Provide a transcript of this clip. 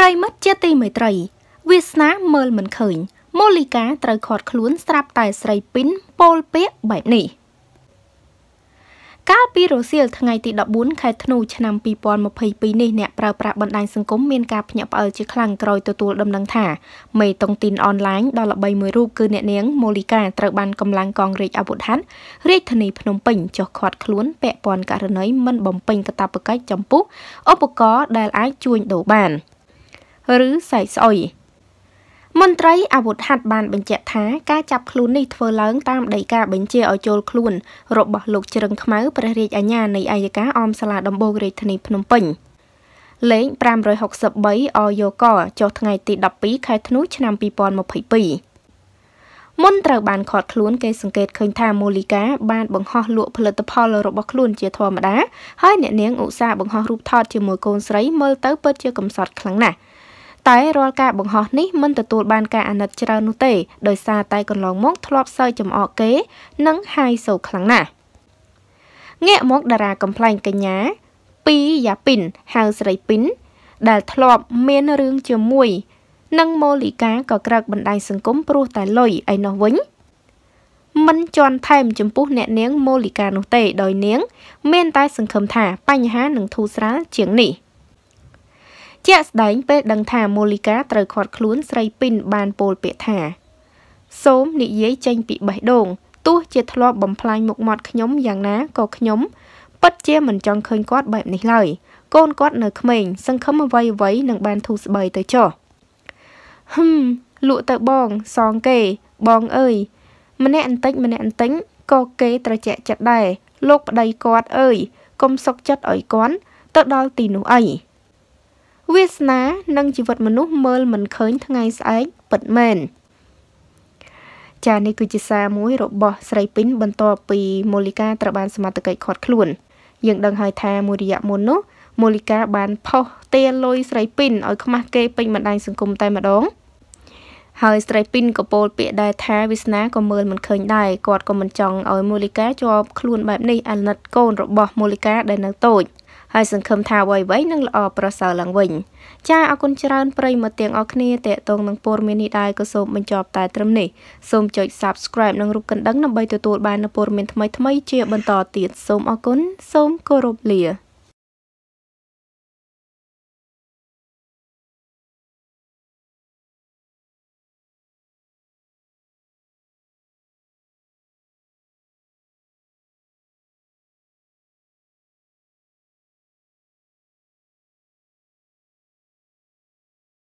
ប្រិមិត្តជាទីមេត្រីវាសនាមើលមិនឃើញម៉ូលីកាត្រូវខាត់ខ្លួនស្រាប់តែស្រីពីនពោលពាកបែបនេះកាលពីរសៀលថ្ងៃទី14ខែធ្នូឆ្នាំ2022នេះអ្នកប្រើប្រាស់បណ្ដាញសង្គមមានការភ្ញាក់ផ្អើលជាខ្លាំងក្រោយទទួលដំណឹងថាមេតុងទីនអនឡាញដ៏ល្បីមួយរូបគឺអ្នកនាងម៉ូលីកាត្រូវបានកម្លាំងកងរាជអាវុធហត្ថរាជធានីភ្នំពេញចុះឃាត់ខ្លួនពាក់ព័ន្ធករណីមិនបំពេញកាតព្វកិច្ចចំពោះឧបករណ៍ដែលអាចជួញដូរបាន។ឬសៃស្អុយមន្ត្រីអាវុធហត្ថបានបញ្ជាក់ថាការចាប់ខ្លួននេះធ្វើឡើងតាមដីកាបញ្ជាឲ្យចូលខ្លួនរបស់លោកជ្រឹងខ្មៅព្រះរាជអាជ្ញានៃអាយកាអមសាលាដំបងរាជធានីភ្នំពេញ លេខ563អយកចុះថ្ងៃទី12ខែធ្នូឆ្នាំ2022មុនត្រូវបានខាត់ខ្លួនគេសង្កេតឃើញថាមូលីកាបានបង្ហោះលក់ផលិតផលរបស់ខ្លួនជាធម្មតាហើយអ្នកនាងឧស្សាហ៍បង្ហោះរូបថតជាមួយកូនស្រីមើលទៅពិតជាកំសត់ខ្លាំងណាស់តែរាល់ការបង្ហោះនេះមិនទទួលបានការអាណិតច្រើននោះទេដោយសារតែកន្លងមកធ្លាប់សើចចំអកគេនិងហាយសូរខ្លាំងណាស់ងាកមកតារាកំ pl ែងកញ្ញា ពីយ៉ាពីនហៅស្រីពីនដែលធ្លាប់មានរឿងជាមួយ និងម៉ូលីកាក៏ក្រឹកបណ្ដាញសង្គមព្រោះតែលុយឯនោះវិញមិនជន់ថែមចំពោះ អ្នកនាងម៉ូលីកានោះទេដោយនាងមានតែសង្ឃឹមថាបញ្ហានឹងធូរស្រាលជាងនេះ។ជាក់ស្ដែងពេលដឹងថាមូលីកាត្រូវខាត់ខ្លួនស្រីពីនបានពោលពាក្យថាសូមនិយាយចេញពីបេះដូងទោះជាធ្លាប់បំផ្លាញមុខមាត់ខ្ញុំយ៉ាងណាក៏ខ្ញុំពិតជាមិនចង់ឃើញគាត់បែបនេះឡើយកូនគាត់នៅក្មេងសង្ឃឹមអ្វីអ្វីនឹងបានធូរស្បើយទៅចុះហឹមលក់ទៅបងសងគេបងអើយម្នាក់អន្តិចម្នាក់អន្តិចក៏គេត្រជាក់ចិត្តដែរលោកប្តីគាត់អើយកុំសុកចិត្តឲ្យគាត់ទៅដល់ទីនោះអីវាសនានិងជីវិតមនុស្សមើលមិនឃើញថ្ងៃស្អែកពិតមែនចានេះគឺជាសារមួយរបស់ស្រីពីនបន្ទាប់ពីមូលីកាត្រូវបាន សមត្ថកិច្ចឃាត់ខ្លួនយើងដឹងហើយថាមួយរយៈមុននោះមូលីកា បានផុសទាលុយស្រីពីនឲ្យខ្មាស់គេពេញបណ្ដាញសង្គមតែម្ដងហើយស្រីពីនក៏ពោលពាក្យដែរថាវាសនាក៏មើលមិនឃើញដែរគាត់ក៏មិនចង់ឲ្យមូលីកាជាប់ខ្លួនបែបនេះអាណិតកូនរបស់មូលីកាដែលនៅតូច។ហើយសង្ឃឹមថាអ្វីៗនឹងល្អប្រសើរឡើងវិញចាអរគុណច្រើនប្រិយមិត្តទាំងអស់គ្នាតេតងនឹងព័ត៌មាននេះដែរក៏សូមបញ្ចប់តែត្រឹមនេះសូមចុច Subscribe និងរូបកណ្ដឹងដើម្បីទទួលបាននូវព័ត៌មានថ្មីៗជាបន្តទៀតសូមអរគុណសូមគោរពលា